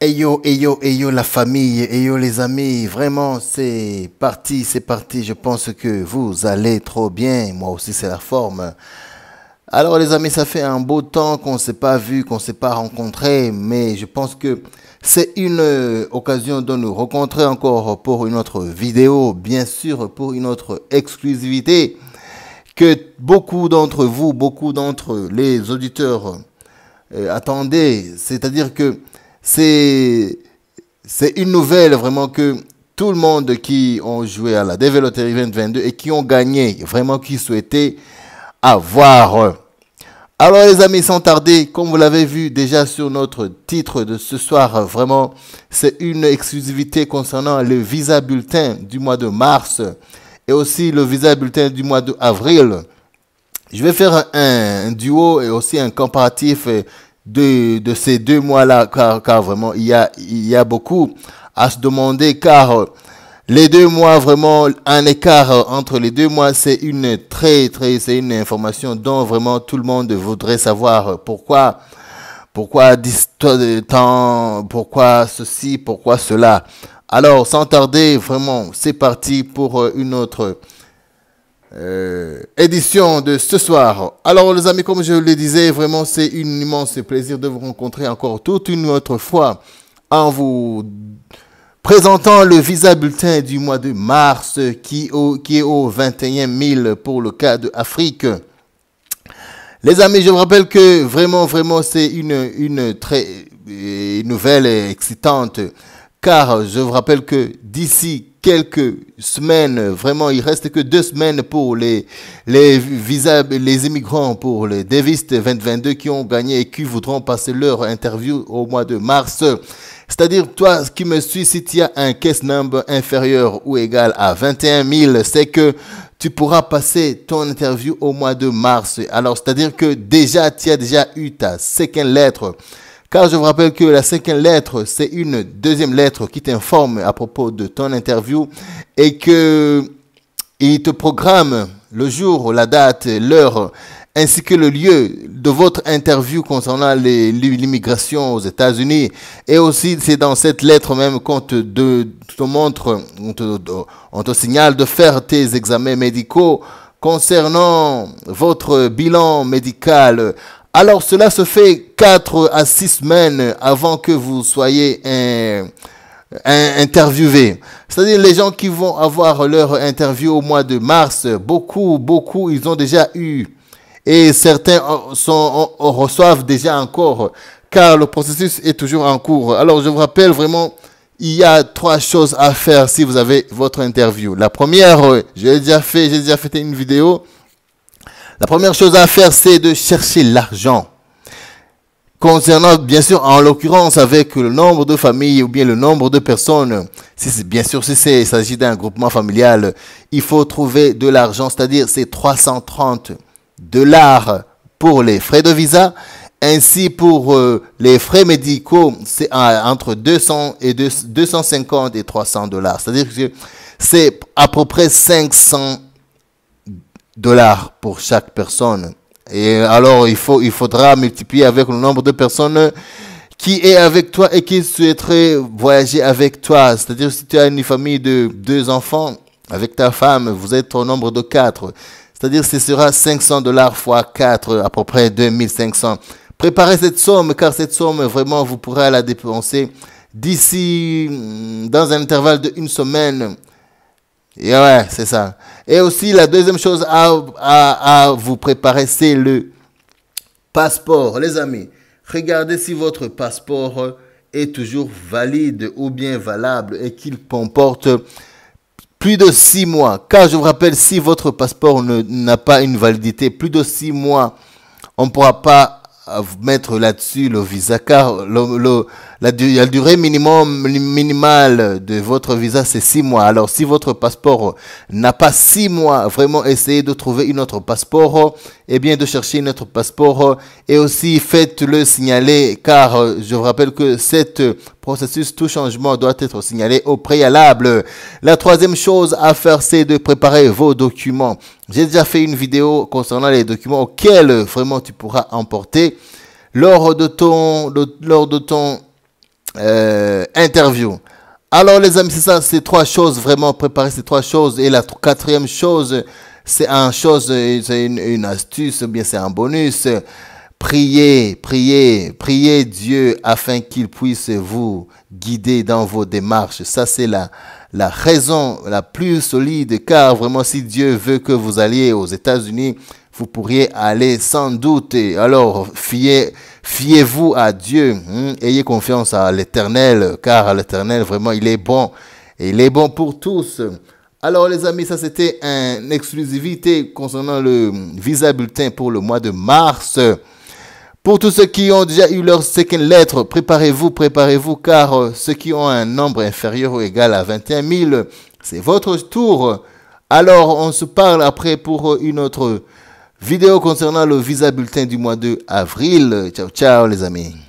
Eyo, hey eyo, la famille, yo les amis, vraiment c'est parti, c'est parti, je pense que vous allez trop bien, moi aussi c'est la forme. Alors les amis, ça fait un beau temps qu'on ne s'est pas vu, qu'on ne s'est pas rencontré, mais je pense que c'est une euh, occasion de nous rencontrer encore pour une autre vidéo, bien sûr pour une autre exclusivité que beaucoup d'entre vous, beaucoup d'entre les auditeurs attendez. Euh, attendaient, c'est-à-dire que c'est, c'est une nouvelle vraiment que tout le monde qui ont joué à la DV 2022 et qui ont gagné, vraiment qui souhaitait avoir. Alors les amis, sans tarder, comme vous l'avez vu déjà sur notre titre de ce soir, vraiment, c'est une exclusivité concernant le visa bulletin du mois de mars et aussi le visa bulletin du mois d'avril. Je vais faire un, duo et aussi un comparatif de, ces deux mois-là, car, vraiment, il y, a, beaucoup à se demander, car les deux mois, vraiment, un écart entre les deux mois, c'est une très, très, c'est une information dont vraiment tout le monde voudrait savoir pourquoi, pourquoi temps, pourquoi ceci, pourquoi cela. Alors, sans tarder, vraiment, c'est parti pour une autre euh, édition de ce soir. Alors les amis, comme je le disais, vraiment c'est un immense plaisir de vous rencontrer encore toute une autre fois en vous présentant le visa bulletin du mois de mars qui, au, qui est au 21 000 pour le cas de Les amis, je vous rappelle que vraiment, vraiment, c'est une, très euh, nouvelle et excitante car je vous rappelle que d'ici quelques semaines, vraiment, il reste que deux semaines pour les, les visas, les immigrants, pour les dévistes 2022 qui ont gagné et qui voudront passer leur interview au mois de mars. C'est-à-dire, toi qui me suis, si tu as un case number inférieur ou égal à 21 000, c'est que tu pourras passer ton interview au mois de mars. Alors, c'est-à-dire que déjà, tu as déjà eu ta seconde lettre car je vous rappelle que la cinquième lettre, c'est une deuxième lettre qui t'informe à propos de ton interview et que il te programme le jour, la date, l'heure, ainsi que le lieu de votre interview concernant l'immigration aux États-Unis. Et aussi, c'est dans cette lettre même qu'on te, montre, on on te signale de faire tes examens médicaux concernant votre bilan médical alors cela se fait 4 à 6 semaines avant que vous soyez interviewé. C'est-à-dire les gens qui vont avoir leur interview au mois de mars, beaucoup, beaucoup, ils ont déjà eu. Et certains reçoivent déjà encore, car le processus est toujours en cours. Alors je vous rappelle vraiment, il y a trois choses à faire si vous avez votre interview. La première, euh, j'ai déjà fait, j'ai déjà fait une vidéo la première chose à faire, c'est de chercher l'argent. Concernant, bien sûr, en l'occurrence, avec le nombre de familles ou bien le nombre de personnes, si bien sûr, si il s'agit d'un groupement familial, il faut trouver de l'argent, c'est-à-dire c'est 330 dollars pour les frais de visa. Ainsi, pour euh, les frais médicaux, c'est entre 200 et 250 et 300 dollars. C'est-à-dire que c'est à peu près 500 dollars pour chaque personne. Et alors, il, faut, il faudra multiplier avec le nombre de personnes qui est avec toi et qui souhaiterait voyager avec toi. C'est-à-dire, si tu as une famille de deux enfants, avec ta femme, vous êtes au nombre de quatre. C'est-à-dire, ce sera 500 dollars fois 4, à peu près 2500. Préparez cette somme, car cette somme, vraiment, vous pourrez la dépenser d'ici, mm, dans un intervalle d'une semaine et ouais, c'est ça. Et aussi, la deuxième chose à, à vous préparer, c'est le passeport. Les amis, regardez si votre passeport est toujours valide ou bien valable et qu'il comporte plus de six mois. Car je vous rappelle, si votre passeport n'a pas une validité plus de six mois, on ne pourra pas vous mettre là-dessus le visa car le, la, durée minimum, minimale de votre visa c'est six mois. Alors si votre passeport n'a pas six mois, vraiment essayez de trouver un autre passeport et eh bien de chercher un autre passeport et aussi faites-le signaler car je vous rappelle que cette processus, tout changement doit être signalé au préalable. La troisième chose à faire, c'est de préparer vos documents. J'ai déjà fait une vidéo concernant les documents auxquels euh, vraiment tu pourras emporter lors de ton, lors de ton euh, interview. Alors les amis, c'est ça, c'est trois choses, vraiment préparer ces trois choses. Et la quatrième chose, c'est un chose, euh, c'est une, une astuce, bien c'est un bonus. Priez, priez, priez Dieu afin qu'il puisse vous guider dans vos démarches. Ça, c'est la, la raison la plus solide, car vraiment, si Dieu veut que vous alliez aux États-Unis, vous pourriez aller sans doute. Alors, fiez, fiez-vous à Dieu. Hein. Ayez confiance à l'Éternel, car l'Éternel, vraiment, il est bon. Et il est bon pour tous. Alors les amis, ça c'était une exclusivité concernant le visa bulletin pour le mois de mars. Pour tous ceux qui ont déjà eu leur seconde lettre, préparez-vous, préparez-vous, car euh, ceux qui ont un nombre inférieur ou égal à 21 000, c'est votre tour. Alors, on se parle après pour euh, une autre vidéo concernant le visa bulletin du mois de avril. Ciao, ciao les amis.